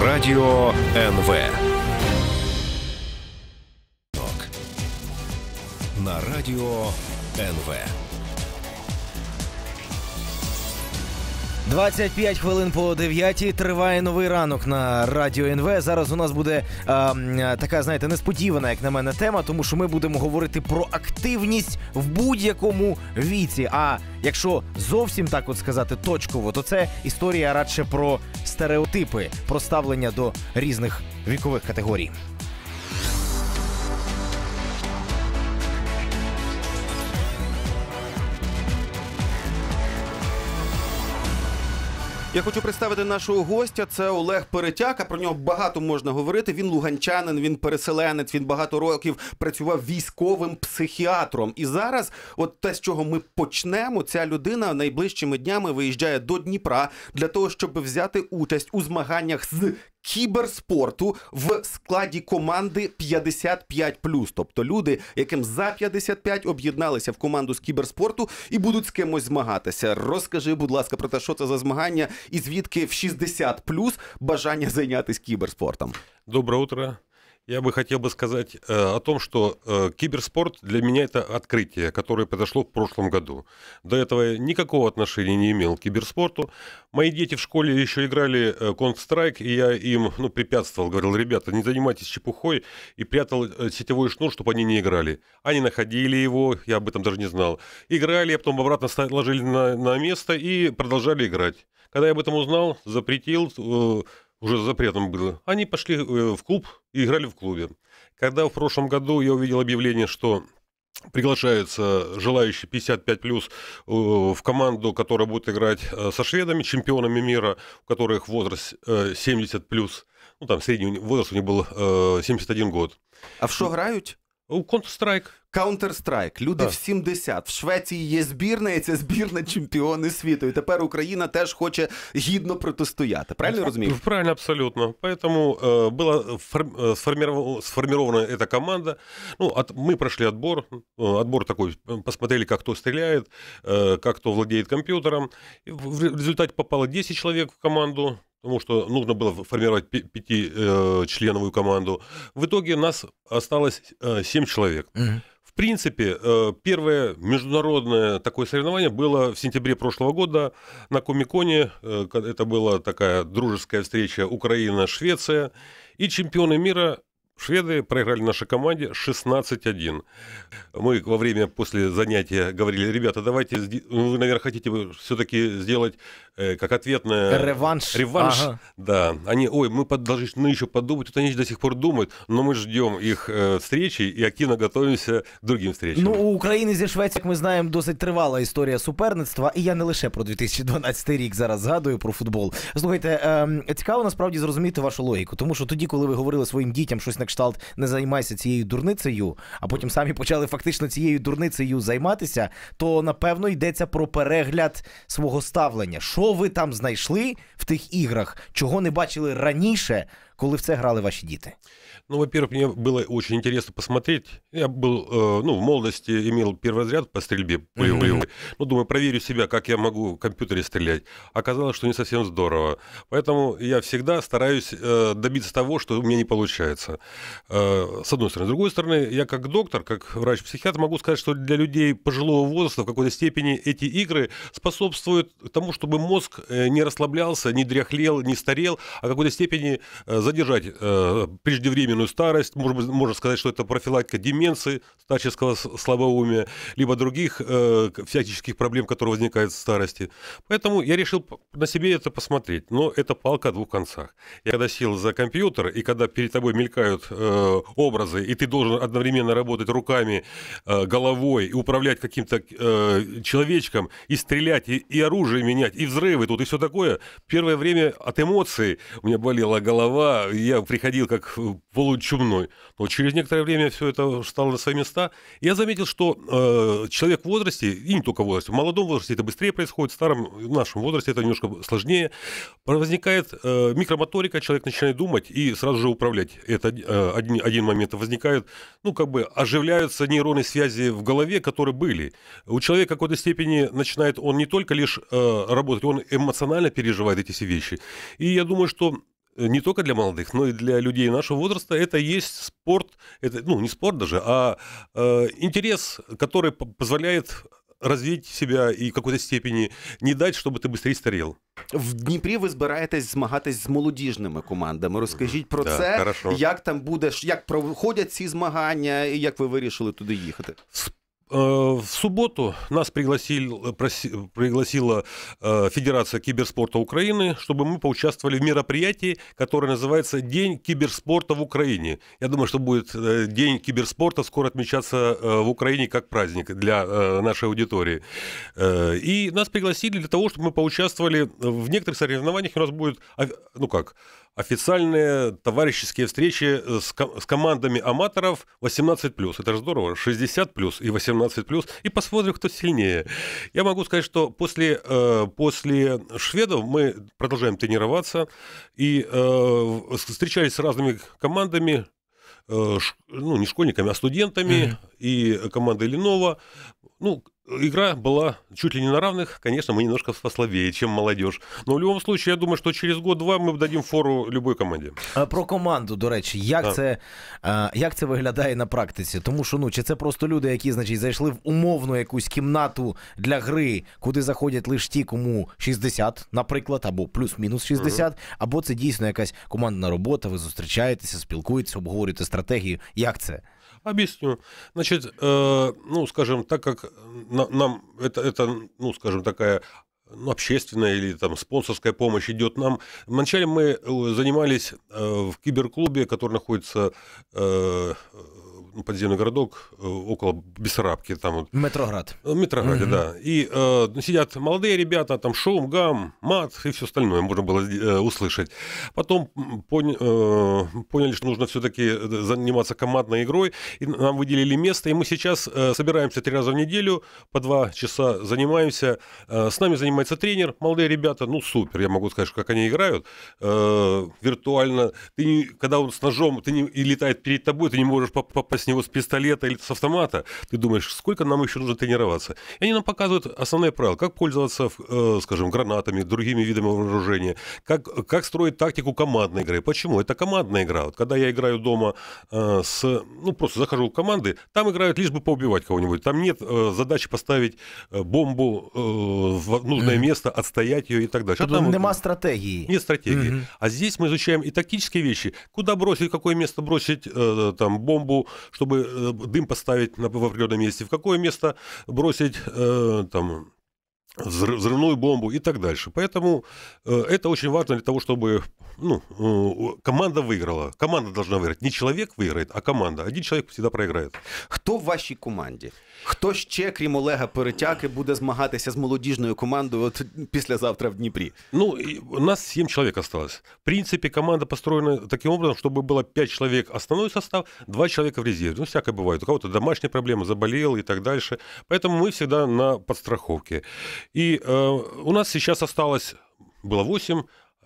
Радио НВ. На радио НВ. 25 хвилин по 9 триває новий ранок на радіо НВ. Зараз у нас буде а, така, знаєте, несподівана, як на мене, тема, тому що ми будемо говорити про активність в будь-якому віці. А якщо зовсім так от сказати точково, то це історія радше про стереотипи, про ставлення до різних вікових категорій. Я хочу представити нашого гостя. Це Олег Перетяка. Про нього багато можна говорити. Він луганчанин, він переселенець. Він багато років працював військовим психіатром. І зараз, от те, з чого ми почнемо, ця людина найближчими днями виїжджає до Дніпра для того, щоб взяти участь у змаганнях з кіберспорту в складі команди 55 тобто люди, яким за 55 об'єдналися в команду з кіберспорту і будуть з кимось змагатися. Розкажи, будь ласка, про те, що це за змагання, і звідки в 60 бажання зайнятися кіберспортом. Доброе утро. Я бы хотел бы сказать э, о том, что э, киберспорт для меня это открытие, которое произошло в прошлом году. До этого я никакого отношения не имел к киберспорту. Мои дети в школе еще играли э, Counter-Strike, и я им ну, препятствовал, говорил, ребята, не занимайтесь чепухой, и прятал э, сетевой шнур, чтобы они не играли. Они находили его, я об этом даже не знал. Играли, а потом обратно ложили на, на место и продолжали играть. Когда я об этом узнал, запретил, уже запретом было, они пошли в клуб, и играли в клубе. Когда в прошлом году я увидел объявление, что приглашаются желающие 55 плюс э, в команду, которая будет играть э, со шведами, чемпионами мира, у которых возраст 70 э, плюс. Ну там средний возраст у них был 71 год. А в что играют? Counter-Strike. Counter-Strike. Люди в 70. В Швеції є збірна, і ця збірна чемпіони світу. І тепер Україна теж хоче гідно протистояти. Правильно розумію? Правильно, абсолютно. Поэтому э, е, была е, сформирована, эта команда. Ну, от, мы прошли отбор. Е, отбор такой, посмотрели, как кто стреляет, э, как кто владеет компьютером. В результате попало 10 человек в команду. потому что нужно было формировать пятичленовую э, команду. В итоге нас осталось э, семь человек. Угу. В принципе, э, первое международное такое соревнование было в сентябре прошлого года на Комиконе. Это была такая дружеская встреча Украина-Швеция. И чемпионы мира Шведы проиграли нашей команде 16-1. Мы во время после занятия говорили, ребята, давайте, вы, наверное, хотите все-таки сделать э, как ответная... Реванш. Реванш, ага. да. Они, ой, мы под, должны еще подумать. Вот они до сих пор думают, но мы ждем их э, встречи і активно готуємося к другим встречам. Ну, у України зі Швецією, як ми знаємо, досить тривала історія суперництва. І я не лише про 2012 рік зараз згадую про футбол. Слухайте, е, цікаво насправді зрозуміти вашу логіку, тому що тоді, коли ви говорили своїм дітям щось на кшталт не займайся цією дурницею, а потім самі почали фактично цією дурницею займатися, то напевно йдеться про перегляд свого ставлення. Що що ви там знайшли в тих іграх, чого не бачили раніше, коли в це грали ваші діти? Ну, во-первых, мне было очень интересно посмотреть. Я был, э, ну, в молодости имел первый разряд по стрельбе Mm-hmm. Ну, думаю, проверю себя, как я могу в компьютере стрелять. Оказалось, что не совсем здорово. Поэтому я всегда стараюсь э, добиться того, что у меня не получается. Э, с одной стороны. С другой стороны, я как доктор, как врач-психиатр могу сказать, что для людей пожилого возраста в какой-то степени эти игры способствуют тому, чтобы мозг э, не расслаблялся, не дряхлел, не старел, а в какой-то степени э, задержать э, преждевременную преждевременную старость, можно, можно сказать, что это профилактика деменции, старческого слабоумия, либо других э, всяческих проблем, которые возникают в старости. Поэтому я решил на себе это посмотреть. Но это палка о двух концах. Я когда сел за компьютер, и когда перед тобой мелькают э, образы, и ты должен одновременно работать руками, э, головой, и управлять каким-то э, человечком, и стрелять, и, и оружие менять, и взрывы тут, и все такое, первое время от эмоций у меня болела голова, я приходил как полу э, чумной. Но через некоторое время все это стало на свои места. я заметил, что э, человек в возрасте, и не только в возрасте, в молодом возрасте это быстрее происходит, в старом, в нашем возрасте это немножко сложнее. Возникает э, микромоторика, человек начинает думать и сразу же управлять. Это э, один, один момент. Возникает, ну, как бы оживляются нейронные связи в голове, которые были. У человека в какой-то степени начинает он не только лишь э, работать, он эмоционально переживает эти все вещи. И я думаю, что Э, не только для молодых, но и для людей нашего возраста, это есть спорт, это, ну, не спорт даже, а э, интерес, который позволяет развить себя и в какой-то степени не дать, чтобы ты быстрее старел. в Дніпрі. Ви збираєтесь змагатись з молодіжними командами. Розкажіть про да, це, хорошо. як там буде, як проходять ці змагання, і як ви вирішили туди їхати? Э, в субботу нас пригласил, э, пригласила э, Федерация киберспорта Украины, чтобы мы поучаствовали в мероприятии, которое называется «День киберспорта в Украине». Я думаю, что будет День киберспорта скоро отмечаться в Украине как праздник для нашей аудитории. И нас пригласили для того, чтобы мы поучаствовали в некоторых соревнованиях. У нас будет, а, ну как, официальные товарищеские встречи э, с, ко- с командами аматоров 18+. Это же здорово. 60+, и 18+, и посмотрим, кто сильнее. Я могу сказать, что после, э, после шведов мы продолжаем тренироваться, и э, встречались с разными командами, э, ну, не школьниками, а студентами mm-hmm. и командой Ленова. Ну, игра была чуть ли не на равных. Конечно, мы немножко послабее, чем молодежь. Но в любом случае, я думаю, що через год-два ми дадим фору любой команді. Про команду, до речі, як а. це як це виглядає на практиці? Тому що ну чи це просто люди, які значить зайшли в умовну якусь кімнату для гри, куди заходять лише ті, кому 60, наприклад, або плюс-мінус 60, угу. або це дійсно якась командна робота. Ви зустрічаєтеся, спілкуєтеся, обговорюєте стратегію. Як це? Объясню. Значит, э, ну, скажем, так как на, нам это, это, ну, скажем, такая ну, общественная или там спонсорская помощь идет нам. Вначале мы э, занимались э, в киберклубе, который находится э, подземный городок э, около Бессарабки. Там вот. Метроград. Э, Метрограде, угу. да. И э, сидят молодые ребята, там шум, гам, мат и все остальное можно было э, услышать. Потом пон, э, поняли, что нужно все-таки э, заниматься командной игрой, и нам выделили место, и мы сейчас э, собираемся три раза в неделю, по два часа занимаемся. Э, с нами занимается тренер, молодые ребята, ну супер, я могу сказать, как они играют. Э, виртуально, ты не, когда он с ножом ты не, и летает перед тобой, ты не можешь попасть с него с пистолета или с автомата, ты думаешь, сколько нам еще нужно тренироваться. И они нам показывают основные правила, как пользоваться, э, скажем, гранатами, другими видами вооружения, как, как строить тактику командной игры. Почему? Это командная игра. Вот когда я играю дома э, с... Ну, просто захожу в команды, там играют лишь бы поубивать кого-нибудь. Там нет э, задачи поставить бомбу в нужное место, отстоять ее и так далее. Тобто там... нема стратегии. Нет стратегии. Угу. А здесь мы изучаем и тактические вещи. Куда бросить, какое место бросить э, там бомбу, чтобы э, дым поставить на, в определенном месте, в какое место бросить э, там взрывную бомбу и так дальше. Поэтому э, это очень важно для того, чтобы ну, э, команда выиграла. Команда должна выиграть. Не человек выиграет, а команда. Один человек всегда проиграет. Кто в вашей команде? Кто еще, кроме Олега Перетяки, буде змагатися з молодіжною командою от післязавтра в Днепре? Ну, у нас 7 человек осталось. В принципе, команда построена таким образом, чтобы было 5 человек основной состав, 2 человека в резерве. Ну, всякое бывает. У кого-то домашняя проблема, заболел и так дальше. Поэтому мы всегда на подстраховке. И э, у нас сейчас осталось, было 8,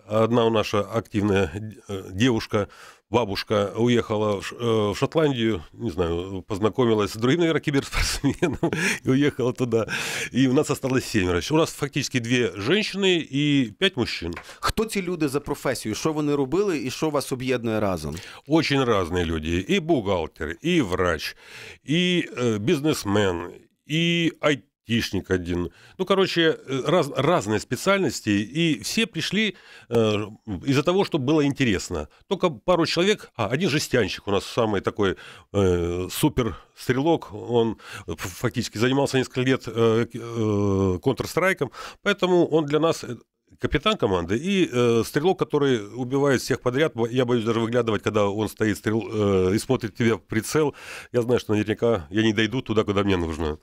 одна у наша активная э, девушка, бабушка уехала э, в Шотландию, не знаю, познакомилась с другим, наверное, киберспортсменом и уехала туда. И у нас осталось семеро. У нас фактически две женщины и п'ять мужчин. кто ці люди за професію? что они робили и что вас объединяет разом? Очень разные люди. и бухгалтер, и врач, и э, бизнесмен и IT хищник один. Ну, короче, э, раз, разные специальности, и все пришли э, из-за того, что было интересно. Только пару человек, а один жестянщик у нас самый такой э, супер стрелок, он фактически занимался несколько лет э, э, Counter-Strike, поэтому он для нас э, капитан команды и э, стрелок, который убивает всех подряд. Я боюсь даже выглядывать, когда он стоит стрел, э, и смотрит тебе в прицел. Я знаю, что наверняка я не дойду туда, куда мне нужно.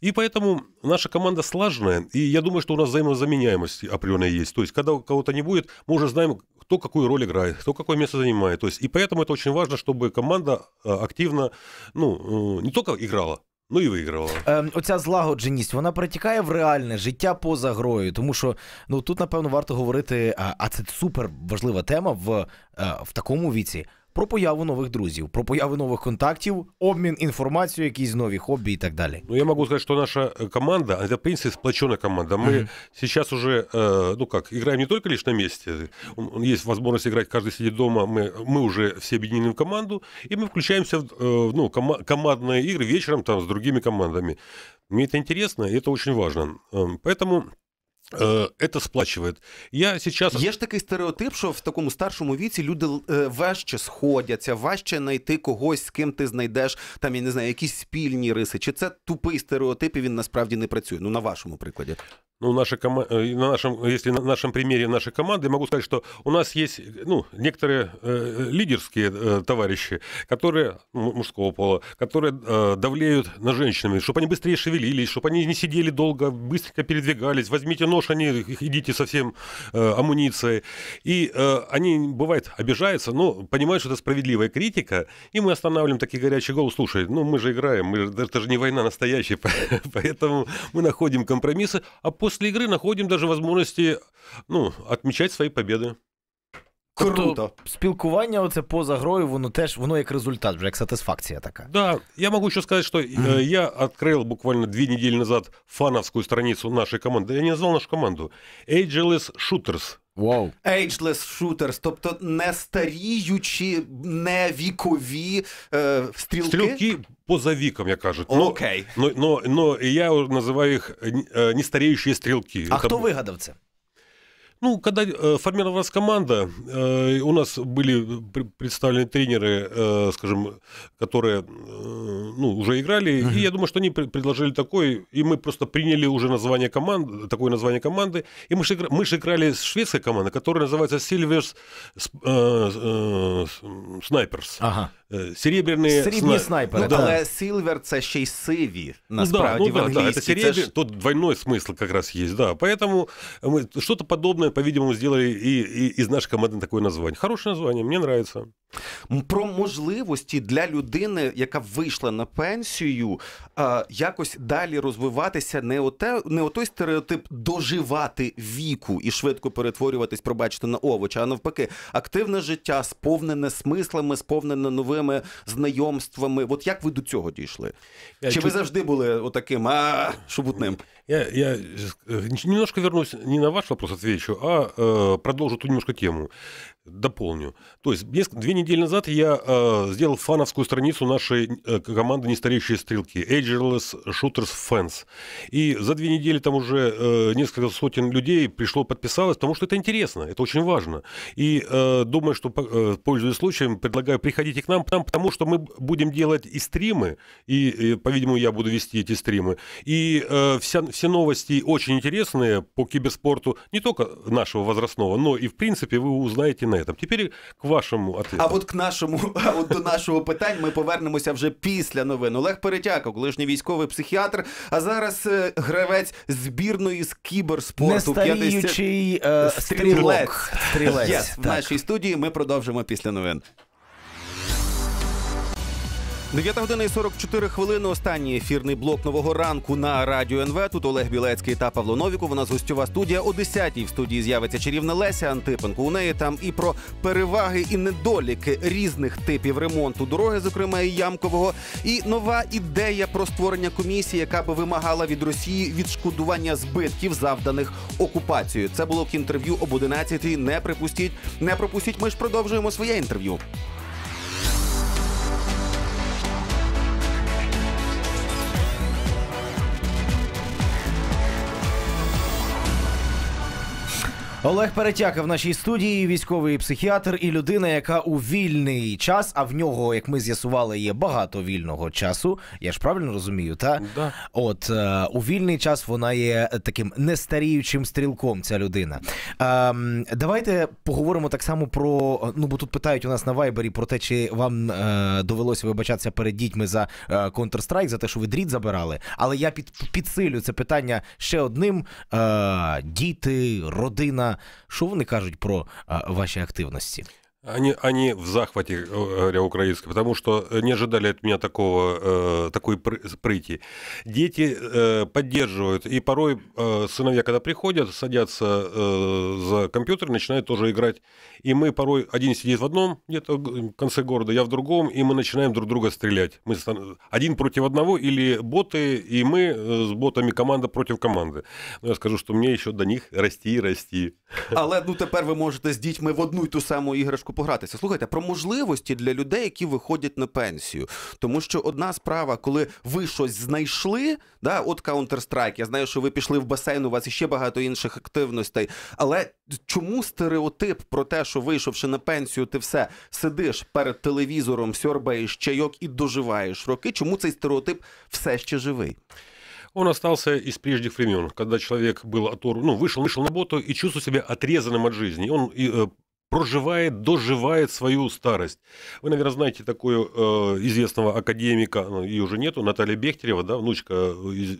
И поэтому наша команда слаженная, и я думаю, что у нас взаимозаменяемость определенная есть. То есть, когда у кого-то не будет, мы уже знаем, кто какую роль играет, кто какое место занимает. То есть, и поэтому это очень важно, чтобы команда э, активно, ну, э, не только играла, Ну і виграла. Е, Оця злагодженість вона перетікає в реальне життя поза грою. Тому що ну тут, напевно, варто говорити, а, а це супер важлива тема в, е, в такому віці. про появу нових друзів, про появу нових контактів, обмін інформацією, якісь нові хобі і так далі. Ну я можу сказати, що наша э, команда, це, а в принципі, сплочена команда. Ми mm-hmm. сейчас уже, э, ну как, играем не только лишь на месте, есть возможность играть, каждый сидит дома, мы, мы уже все объединены в команду, и мы включаемся в э, ну, кома- командные игры вечером там с другими командами. Мне это интересно, и это очень важно. Эм, поэтому Это е, сплачивает. Я сейчас... Є ж такий стереотип, що в такому старшому віці люди е, важче сходяться, важче знайти когось, з ким ти знайдеш там, я не знаю, якісь спільні риси. Чи це тупий стереотип і він насправді не працює? Ну, на вашому прикладі. ну, наша кома... Э, на нашем, если на нашем примере нашей команды, могу сказать, что у нас есть ну, некоторые э, лидерские э, товарищи, которые ну, мужского пола, которые э, давлеют на женщинами, чтобы они быстрее шевелились, чтобы они не сидели долго, быстренько передвигались, возьмите нож, они идите совсем э, амуницией. И э, они, бывает, обижаются, но понимают, что это справедливая критика, и мы останавливаем такие горячие головы, слушай, ну мы же играем, мы, это же не война настоящая, поэтому мы находим компромиссы, а после игры находим даже возможности ну, отмечать свои победы. Круто. Тобто спілкування оце поза грою, воно теж воно як результат, вже як сатисфакція така. Да, я могу еще сказать, что э, я открыл буквально две недели назад фановскую страницу нашей команды. Я не назвал нашу команду. Ageless Shooters. Wow. Ageless shooters, тобто не старіючі, не вікові е, стрілки. Стрілки поза віком, як кажуть. Ну, Окей. Ну, ну, ну, ну, я називаю їх не е, старіючі стрілки. А хто вигадав це? Ну, когда э, формировалась команда, э, у нас были э, представлены тренеры, э, скажем, которые э, ну, уже играли, uh-huh. и я думаю, что они предложили такой, и мы просто приняли уже название команды, такое название команды, и мы же, мы же играли с шведской командой, которая называется Silvers э, э, Snipers. Ага. Э, серебряные Срібні снайпери, ну, да. але Silver це ще й сиві, да, ну, Да, да. Ну ну это серебр... Ж... Тут двойной смысл как раз есть, да. Поэтому мы... что-то подобное Безусловно, по-видимому, сделали и, і із нашої команди таке названня. Хороше названня, мені подобається. Про можливості для людини, яка вийшла на пенсію, е, якось далі розвиватися, не оте, не отой стереотип доживати віку і швидко перетворюватись, пробачте, на овоча, а навпаки, активне життя сповнене смислами, сповнене новими знайомствами. От як ви до цього дійшли? Е, чи ви завжди були отаким шубутним? Я, я э, немножко вернусь, не на ваш вопрос отвечу, а э, продолжу ту немножко тему дополню. То есть две недели назад я э, сделал фановскую страницу нашей э, команды «Нестареющие стрелки» Ageless Shooters Fans. И за две недели там уже э, несколько сотен людей пришло, подписалось, потому что это интересно, это очень важно. И э, думаю, что, э, пользуясь случаем, предлагаю приходить к нам, там, потому что мы будем делать и стримы, и, и э, по-видимому, я буду вести эти стримы. И э, вся, все новости очень интересные по киберспорту, не только нашего возрастного, но и, в принципе, вы узнаете на на этом. Теперь к вашому ответу. А от к нашому, а от до нашого питань ми повернемося вже після новин. Олег перетяков, колишній військовий психіатр, а зараз е, гравець збірної з кіберспорту. Нестаріючий 50... Е, стрілок. Стрілок. Стрілець. Yes, в нашій студії ми продовжимо після новин. 9 година і 44 хвилини. Останній ефірний блок нового ранку на радіо НВ. Тут Олег Білецький та Павло Новіков. У нас гостьова студія о 10-й. В студії з'явиться чарівна Леся Антипенко. У неї там і про переваги і недоліки різних типів ремонту дороги, зокрема і ямкового, і нова ідея про створення комісії, яка би вимагала від Росії відшкодування збитків, завданих окупацією. Це було в інтерв'ю об 11-й. Не припустіть, не пропустіть. Ми ж продовжуємо своє інтерв'ю. Олег Перетяка в нашій студії, військовий психіатр і людина, яка у вільний час, а в нього, як ми з'ясували, є багато вільного часу. Я ж правильно розумію, та да. от е, у вільний час вона є таким нестаріючим стрілком. Ця людина. Е, давайте поговоримо так само про. Ну бо тут питають у нас на вайбері про те, чи вам е, довелося вибачатися перед дітьми за е, Counter-Strike, за те, що ви дріт забирали. Але я під підсилю це питання ще одним: е, діти, родина. що вони кажуть про а, ваші активності? Они, они в захвате э, говоря, украинской, потому что не ожидали от меня такого, э, такой прыти. Дети э, поддерживают, и порой э, сыновья, когда приходят, садятся э, за компьютер, начинают тоже играть. И мы порой, один сидит в одном где-то в конце города, я в другом, и мы начинаем друг друга стрелять. Мы один против одного, или боты, и мы э, с ботами команда против команды. Ну, я скажу, что мне еще до них расти и расти. Але ну теперь вы можете с детьми в одну й ту саму іграшку погратися. Слухайте про можливості для людей, які виходять на пенсію. Тому що одна справа, коли ви щось знайшли, да, от Counter-Strike, я знаю, що ви пішли в басейн, у вас ще багато інших активностей. Але чому стереотип про те, що вийшовши на пенсію, ти все сидиш перед телевізором, сьорбаєш чайок і доживаєш роки? Чому цей стереотип все ще живий? Он остался из прежних времен, когда человек был оторван, ну, вышел, вышел на работу и чувствовал себя отрезанным от жизни. Он и, э, е, проживает, доживает свою старость. Вы, наверное, знаете такую э, известного академика, ну, ее уже нету, Наталья Бехтерева, да, внучка э,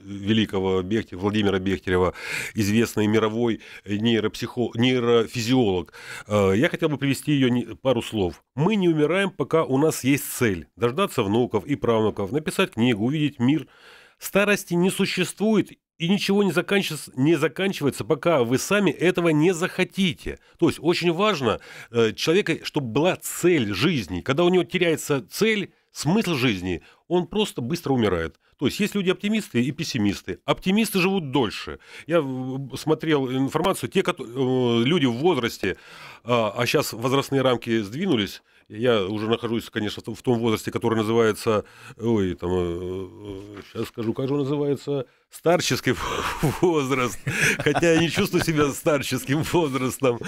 великого Бехтерева, Владимира Бехтерева, известный мировой нейропсихо... нейрофизиолог. Э, я хотел бы привести ее не... пару слов. Мы не умираем, пока у нас есть цель. Дождаться внуков и правнуков, написать книгу, увидеть мир. Старости не существует, и ничего не заканчивается, не заканчивается, пока вы сами этого не захотите. То есть очень важно э, человека, чтобы была цель жизни. Когда у него теряется цель, смысл жизни, он просто быстро умирает. То есть есть люди оптимисты и пессимисты. Оптимисты живут дольше. Я э, смотрел информацию, те которые, э, люди в возрасте, а сейчас а возрастные рамки сдвинулись, я уже нахожусь, конечно, в том возрасте, который называется, ой, там, сейчас э, э, скажу, как же он называется, старческий возраст. Хотя я не чувствую себя старческим возрастом.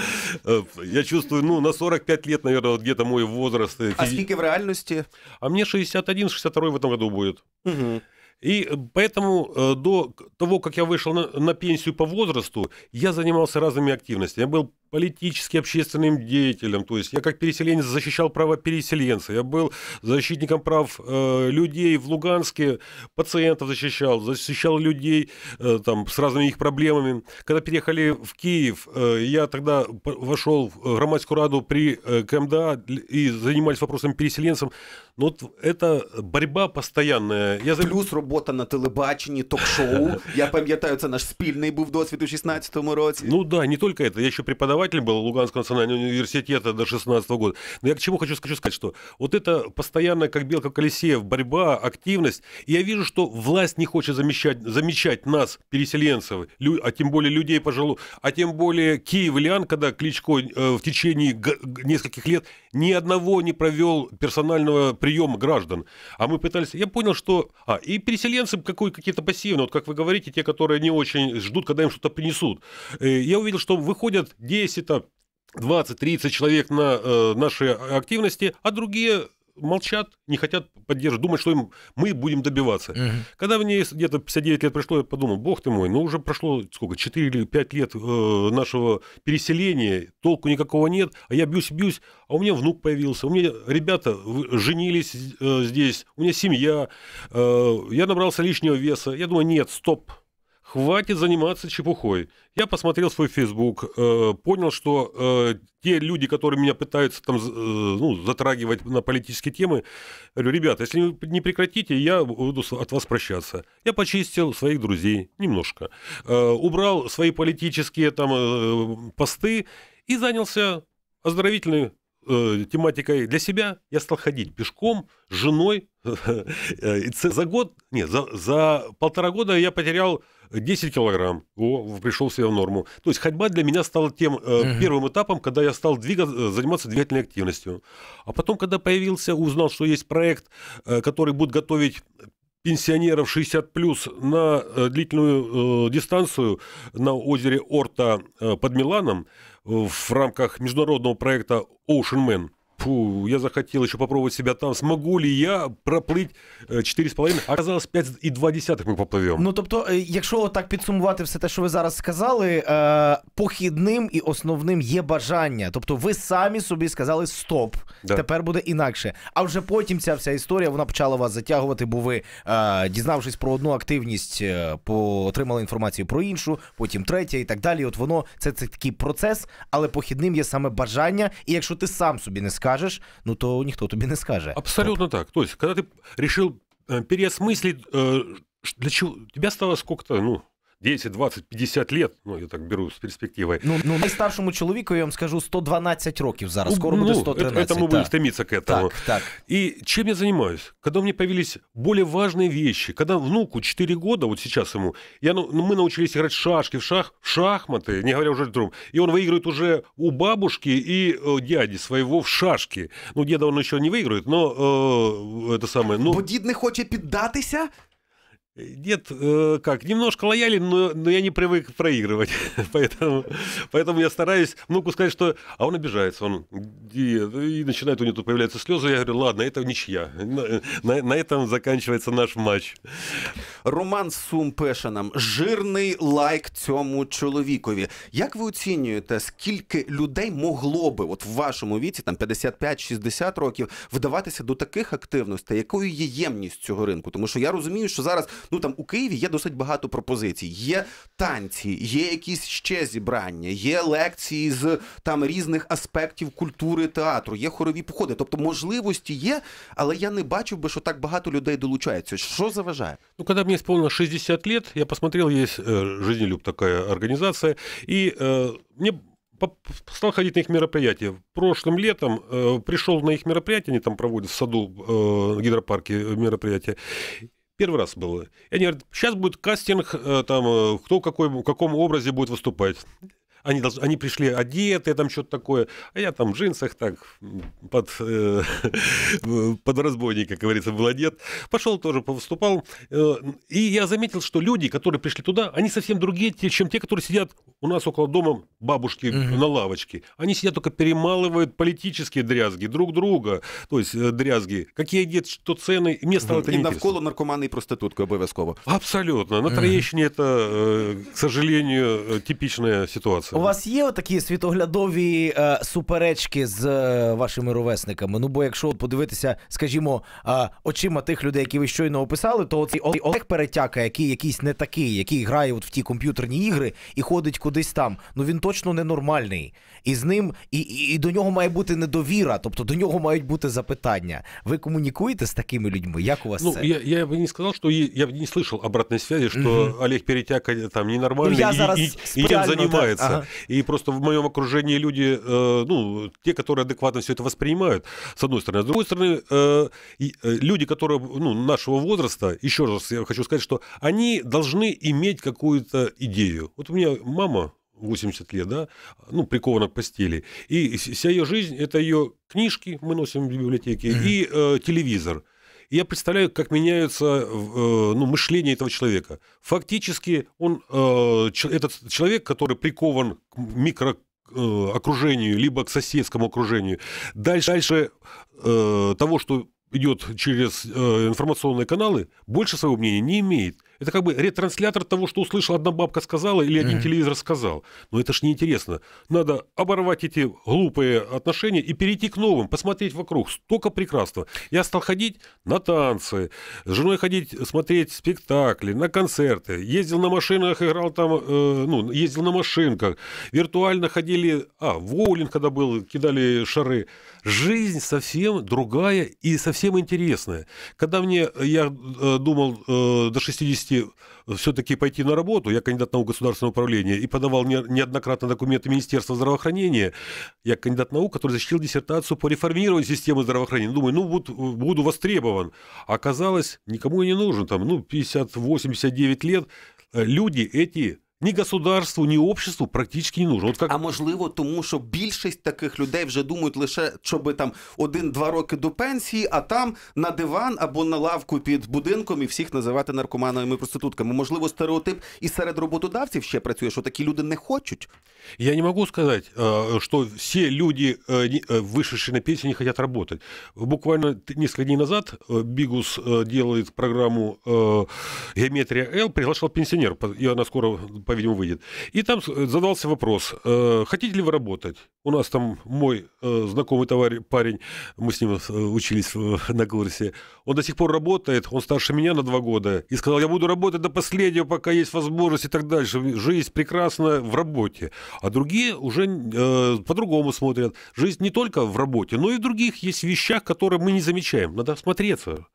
Э, я чувствую, ну, на 45 лет, наверное, вот где-то мой возраст. А сколько в реальности? А мне 61-62 в этом году будет. Угу. И поэтому до того, как я вышел на, на пенсию по возрасту, я занимался разными активностями. Я был политически общественным деятелем. То есть я как переселенец защищал права переселенца. Я был защитником прав э, людей в Луганске, пациентов защищал, защищал людей э, там, с разными их проблемами. Когда переехали в Киев, э, я тогда вошел в э, громадскую раду при э, КМДА и занимались вопросами переселенцем. Но вот это борьба постоянная. Я... за Плюс работа на телебаченні, ток-шоу. Я пам'ятаю, це наш спільний був досвід у 16-му Ну да, не только это, Я еще преподавал преподавателем был Луганского национального университета до 16 года. Но я к чему хочу, хочу сказать, что вот это постоянная, как белка колесеев, борьба, активность. И я вижу, что власть не хочет замечать, замечать нас, переселенцев, лю, а тем более людей пожалуй, а тем более киевлян, когда Кличко э, в течение нескольких лет ни одного не провел персонального приема граждан. А мы пытались... Я понял, что... А, и переселенцы какой, какие-то пассивные, вот как вы говорите, те, которые не очень ждут, когда им что-то принесут. Э, я увидел, что выходят 10 есть это 20-30 человек на э, нашей активности, а другие молчат, не хотят поддерживать, думают, что им мы будем добиваться. Uh -huh. Когда мне где-то 59 лет пришло, я подумал, бог ты мой, ну уже прошло сколько, 4 или 5 лет э, нашего переселения, толку никакого нет, а я бьюсь-бьюсь, а у меня внук появился, у меня ребята женились э, здесь, у меня семья, э, я набрался лишнего веса, я думаю, нет, стоп, Хватит заниматься чепухой. Я посмотрел свой Facebook, э, понял, что э, те люди, которые меня пытаются там э, ну, затрагивать на политические темы, говорю, ребята, если не прекратите, я буду от вас прощаться. Я почистил своих друзей немножко, э, убрал свои политические там э, посты и занялся оздоровительной э, тематикой для себя я стал ходить пешком с женой. Э, и за год, не, за, за полтора года я потерял 10 килограмм, о, пришел себе в норму. То есть ходьба для меня стала тем э, угу. первым этапом, когда я стал двигать, э, заниматься двигательной активностью. А потом, когда появился, узнал, что есть проект, э, который будет готовить пенсионеров 60 плюс на э, длительную э, дистанцию на озере Орта э, под Миланом в рамках международного проекта Ocean Man. фу, я захотел еще попробовать себя там, смогу ли я проплыть 4,5, э, а оказалось 5,2 ми попливемо. Ну тобто, е, якщо так підсумувати все те, що ви зараз сказали, е, похідним і основним є бажання. Тобто ви самі собі сказали стоп, да. тепер буде інакше. А вже потім ця вся історія вона почала вас затягувати, бо ви, е, дізнавшись про одну активність, отримали інформацію про іншу, потім третя і так далі. От воно це, це такий процес, але похідним є саме бажання. І якщо ти сам собі не скажеш, скажешь, ну то ніхто тобі не скажет. Абсолютно вот. так. То есть, когда ты решил э, переосмыслить, э, для чего тебя стало сколько-то, ну, 10, 20, 50 лет, ну я так беру с перспективой. Ну, ну найстаршому чоловіку, я вам скажу, 112 років зараз, скоро ну, буде 113. Это, это мы да. стремиться к этому. Так, так. И чем я занимаюсь? Когда у меня появились более важные вещи, когда внуку 4 года, вот сейчас ему, я, ну, ну, мы научились играть в шашки, в шах, в шахматы, не говоря уже о другом, и он выигрывает уже у бабушки и э, дяди своего в шашки. Ну, деда он еще не выигрывает, но э, это самое... Ну... Бо дід не хочет поддаться? Нет, э, как, немножко лоялен, но, но я не привык проигрывать. поэтому, поэтому я стараюсь внуку сказать, что... А он обижается, он... И, и начинает у него тут появляются слезы. Я говорю, ладно, это ничья. На, на, на этом заканчивается наш матч. Роман з нам Жирний лайк цьому чоловікові. Як ви оцінюєте, скільки людей могло би от в вашому віці, там 55-60 років, вдаватися до таких активностей? Якою є ємність цього ринку? Тому що я розумію, що зараз ну там у Києві є досить багато пропозицій. Є танці, є якісь ще зібрання, є лекції з там різних аспектів культури театру, є хорові походи. Тобто можливості є, але я не бачив би, що так багато людей долучається. Що заважає? Ну, коли мені сповнило 60 лет, я посмотрел, є е, «Жизнелюб» така організація, і е, мені стал ходить на их мероприятия. Прошлым летом э, пришел на их мероприятие, они там проводят в саду э, е, гидропарке мероприятия, Первый раз было. И они говорят, сейчас будет кастинг, э, там, э, кто какой, в каком образе будет выступать они, должны, они пришли одетые, там что-то такое, а я там в джинсах так под, э, под разбойник, как говорится, был одет. Пошел тоже, повыступал. Э, и я заметил, что люди, которые пришли туда, они совсем другие, чем те, которые сидят у нас около дома, бабушки угу. на лавочке. Они сидят только перемалывают политические дрязги друг друга, то есть э, дрязги, какие одет что цены. Мне стало угу. это И навколо наркомани и проститутка обовязково. Абсолютно. На Троещине это, э, к сожалению, э, типичная ситуация. У вас є такі світоглядові е, суперечки з е, вашими ровесниками? Ну бо якщо подивитися, скажімо, е, очима тих людей, які ви щойно описали, то цей Олег Перетяка, який якийсь не такий, який грає от в ті комп'ютерні ігри і ходить кудись там. Ну він точно ненормальний. І з ним, і, і, і до нього має бути недовіра, тобто до нього мають бути запитання. Ви комунікуєте з такими людьми? Як у вас ну, це? Я, я бы не сказав, що я б не слышал обратной связи, что угу. Олег Перетяка там ненормальный ну, я зараз и, и, и, и чем занимается. Да? Ага. И просто в моем окружении люди, э, ну, те, которые адекватно все это воспринимают, с одной стороны. А с другой стороны, э, э люди, которые, ну, нашего возраста, еще раз я хочу сказать, что они должны иметь какую-то идею. Вот у меня мама 80 лет, да, ну, прикована к постели. И вся ее жизнь – это ее книжки, мы носим в библиотеке, mm-hmm. и э, телевизор – я представляю, как меняется э, ну, мышление этого человека. Фактически он, э, этот человек, который прикован к микро э, окружению, либо к соседскому окружению. Дальше, дальше э, того, что идет через э, информационные каналы, больше своего мнения не имеет. Это как бы ретранслятор того, что услышал одна бабка сказала или один телевизор сказал. Но это ж неинтересно. Надо оборвать эти глупые отношения и перейти к новым, посмотреть вокруг. Столько прекрасного. Я стал ходить на танцы, с женой ходить смотреть спектакли, на концерты. Ездил на машинах, играл там, э, ну, ездил на машинках. Виртуально ходили, а, в Оулин, когда был, кидали шары. Жизнь совсем другая и совсем интересная. Когда мне, э, я э, думал, э, до 60 необходимости э, все-таки пойти на работу, я кандидат наук государственного управления и подавал неоднократно документы Министерства здравоохранения, я кандидат наук, который защитил диссертацию по реформированию системы здравоохранения. Думаю, ну вот э, буду востребован. А оказалось, никому я не нужен. Там, ну, 50, 89 лет. Э, люди эти Ні государству, ні обществу практично не нужно. От як... А можливо, тому що більшість таких людей вже думають лише, щоб там один-два роки до пенсії, а там на диван або на лавку під будинком і всіх називати наркоманами проститутками. Можливо, стереотип і серед роботодавців ще працює, що такі люди не хочуть. Я не могу сказать, э, что все люди, э, э, вышедшие на пенсию, не хотят работать. Буквально несколько дней назад Бигус делает программу «Геометрия Л», приглашал пенсионер, и она скоро, по-видимому, выйдет. И там задался вопрос, хотите ли вы работать? У нас там мой знакомый товарищ, парень, мы с ним учились на курсе, он до сих пор работает, он старше меня на два года, и сказал, я буду работать до последнего, пока есть возможность и так дальше. Жизнь прекрасна в работе а другие уже э, по-другому смотрят. Жизнь не только в работе, но и в других есть вещах, которые мы не замечаем. Надо смотреться.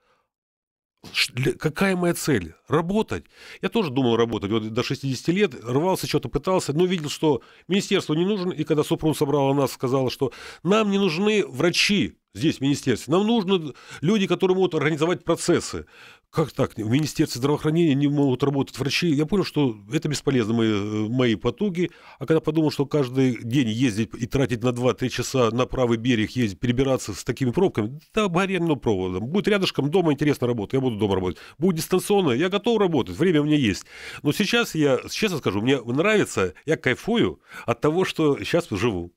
Какая моя цель? Работать. Я тоже думал работать. Вот до 60 лет рвался, что-то пытался, но видел, что министерство не нужен. И когда Супрун собрала нас, сказала, что нам не нужны врачи здесь, в министерстве. Нам нужны люди, которые могут организовать процессы как так? В Министерстве здравоохранения не могут работать врачи. Я понял, что это бесполезно мои, мои потуги. А когда подумал, что каждый день ездить и тратить на 2-3 часа на правый берег, ездить, перебираться с такими пробками, да, барьерным проводом. Будет рядышком, дома интересно работать, я буду дома работать. Будет дистанционно, я готов работать, время у меня есть. Но сейчас я, честно скажу, мне нравится, я кайфую от того, что сейчас живу.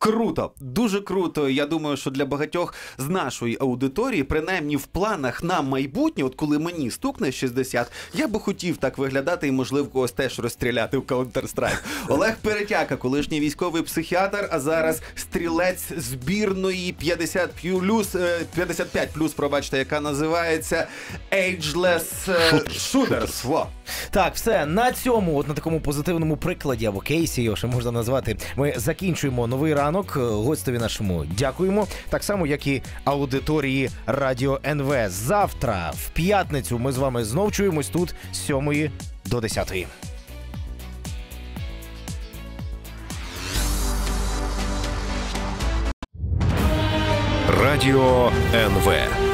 Круто, дуже круто. Я думаю, що для багатьох з нашої аудиторії, принаймні в планах на майбутнє, от коли мені стукне 60, я би хотів так виглядати і, можливо, когось теж розстріляти в Counter-Strike. Олег Перетяка, колишній військовий психіатр, а зараз стрілець збірної 50 плюс 55 е, плюс, пробачте, яка називається Ageless е, Shooters. Во. Так, все на цьому, от на такому позитивному прикладі або кейсі його ще можна назвати. Ми закінчуємо новий ранок ранок. Е, гостеві нашому дякуємо. Так само, як і аудиторії Радіо НВ. Завтра, в п'ятницю, ми з вами знов чуємось тут з 7 до 10. Радіо НВ.